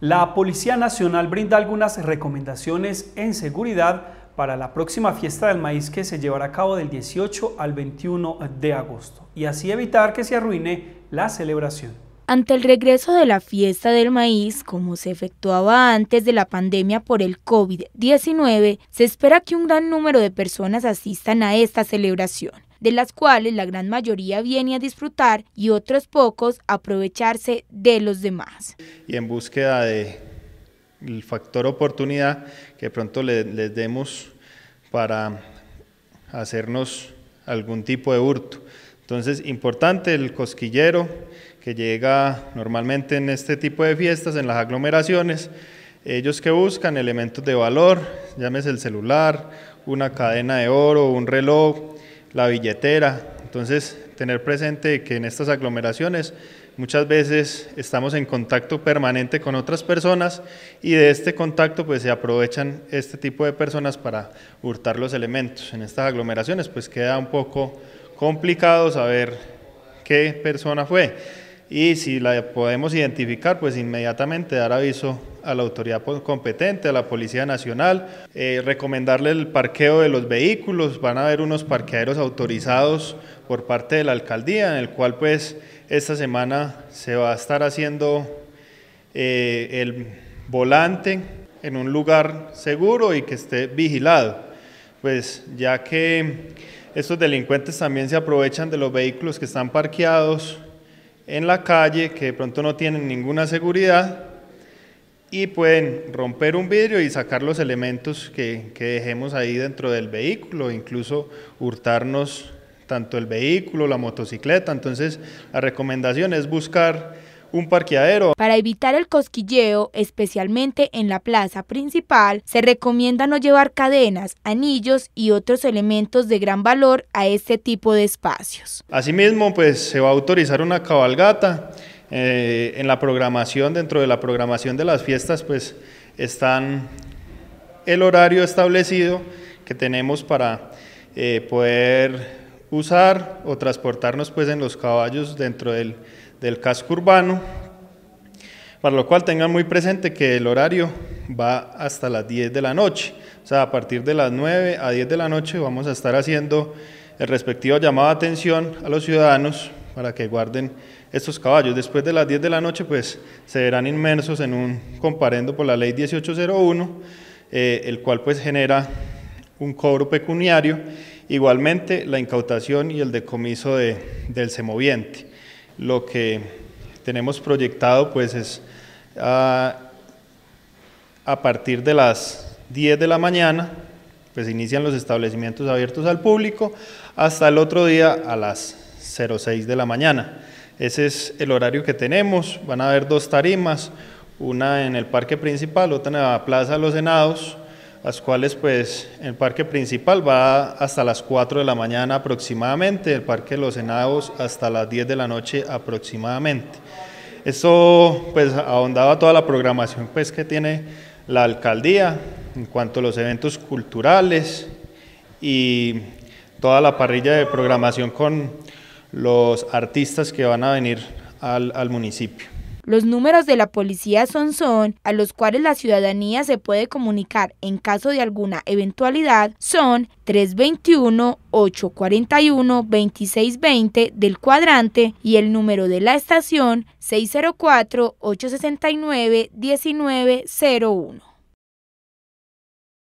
La Policía Nacional brinda algunas recomendaciones en seguridad para la próxima fiesta del maíz que se llevará a cabo del 18 al 21 de agosto y así evitar que se arruine la celebración. Ante el regreso de la fiesta del maíz, como se efectuaba antes de la pandemia por el COVID-19, se espera que un gran número de personas asistan a esta celebración de las cuales la gran mayoría viene a disfrutar y otros pocos aprovecharse de los demás. Y en búsqueda del el factor oportunidad que pronto les demos para hacernos algún tipo de hurto. Entonces, importante el cosquillero que llega normalmente en este tipo de fiestas, en las aglomeraciones, ellos que buscan elementos de valor, llámese el celular, una cadena de oro, un reloj, la billetera. Entonces, tener presente que en estas aglomeraciones muchas veces estamos en contacto permanente con otras personas y de este contacto pues se aprovechan este tipo de personas para hurtar los elementos. En estas aglomeraciones pues queda un poco complicado saber qué persona fue y si la podemos identificar, pues inmediatamente dar aviso a la autoridad competente, a la Policía Nacional, eh, recomendarle el parqueo de los vehículos, van a haber unos parqueaderos autorizados por parte de la alcaldía, en el cual pues esta semana se va a estar haciendo eh, el volante en un lugar seguro y que esté vigilado, pues ya que estos delincuentes también se aprovechan de los vehículos que están parqueados, en la calle que de pronto no tienen ninguna seguridad y pueden romper un vidrio y sacar los elementos que, que, dejemos ahí dentro del vehículo, incluso hurtarnos tanto el vehículo, la motocicleta. Entonces, la recomendación es buscar un parqueadero. Para evitar el cosquilleo, especialmente en la plaza principal, se recomienda no llevar cadenas, anillos y otros elementos de gran valor a este tipo de espacios. Asimismo, pues se va a autorizar una cabalgata. Eh, en la programación, dentro de la programación de las fiestas, pues están el horario establecido que tenemos para eh, poder usar o transportarnos pues en los caballos dentro del, del casco urbano, para lo cual tengan muy presente que el horario va hasta las 10 de la noche. O sea, a partir de las 9 a 10 de la noche vamos a estar haciendo el respectivo llamado de atención a los ciudadanos para que guarden estos caballos. Después de las 10 de la noche, pues se verán inmersos en un comparendo por la ley 1801, eh, el cual pues genera un cobro pecuniario, igualmente la incautación y el decomiso del semoviente lo que tenemos proyectado pues es ah, a, partir de las 10 de la mañana, pues inician los establecimientos abiertos al público hasta el otro día a las 06 de la mañana. Ese es el horario que tenemos. Van a haber dos tarimas, una en el parque principal, otra en la Plaza de los Senados, las cuales pues el parque principal va hasta las 4 de la mañana aproximadamente, el parque de los Enados hasta las 10 de la noche aproximadamente. eso pues ahondaba toda la programación pues que tiene la alcaldía en cuanto a los eventos culturales y toda la parrilla de programación con los artistas que van a venir al municipio. Los números de la policía son son, a los cuales la ciudadanía se puede comunicar en caso de alguna eventualidad, son 321-841-2620 del cuadrante y el número de la estación 604-869-1901.